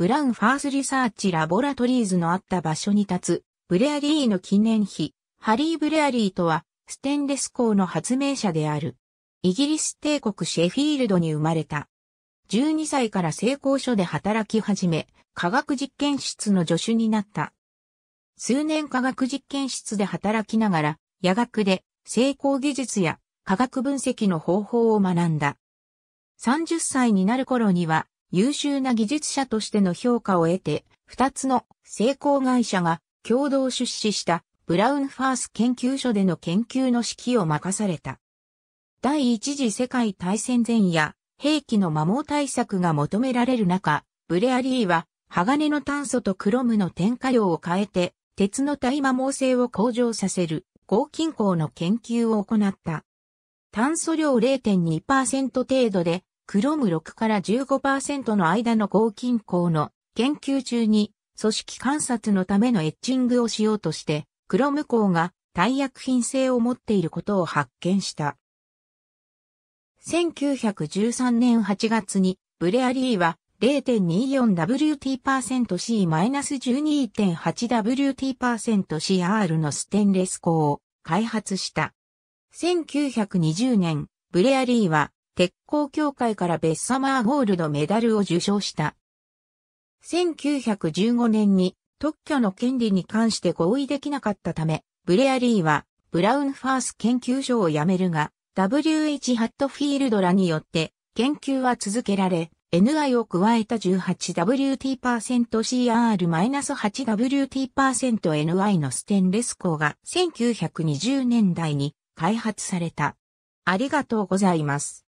ブラウン・ファース・リサーチ・ラボラトリーズのあった場所に立つ、ブレアリーの記念碑、ハリー・ブレアリーとは、ステンレス鋼の発明者である。イギリス帝国シェフィールドに生まれた。12歳から成功所で働き始め、科学実験室の助手になった。数年科学実験室で働きながら、夜学で成功技術や科学分析の方法を学んだ。30歳になる頃には、優秀な技術者としての評価を得て、二つの成功会社が共同出資したブラウンファース研究所での研究の指揮を任された。第一次世界大戦前夜、兵器の摩耗対策が求められる中、ブレアリーは鋼の炭素とクロムの添加量を変えて、鉄の対摩耗性を向上させる合金鉱の研究を行った。炭素量0.2%程度でクロム6から15%の間の合金鉱の研究中に組織観察のためのエッチングをしようとして、クロム鉱が耐薬品性を持っていることを発見した。1913年8月にブレアリーは 0.24WT%C-12.8WT%CR のステンレス鋼を開発した。1920年、ブレアリーは鉄鋼協会からベッサマーゴールドメダルを受賞した。1915年に特許の権利に関して合意できなかったため、ブレアリーはブラウンファース研究所を辞めるが、W.H. ハットフィールドらによって研究は続けられ、NI を加えた 18WT%CR-8WT%NI のステンレス鋼が1920年代に開発された。ありがとうございます。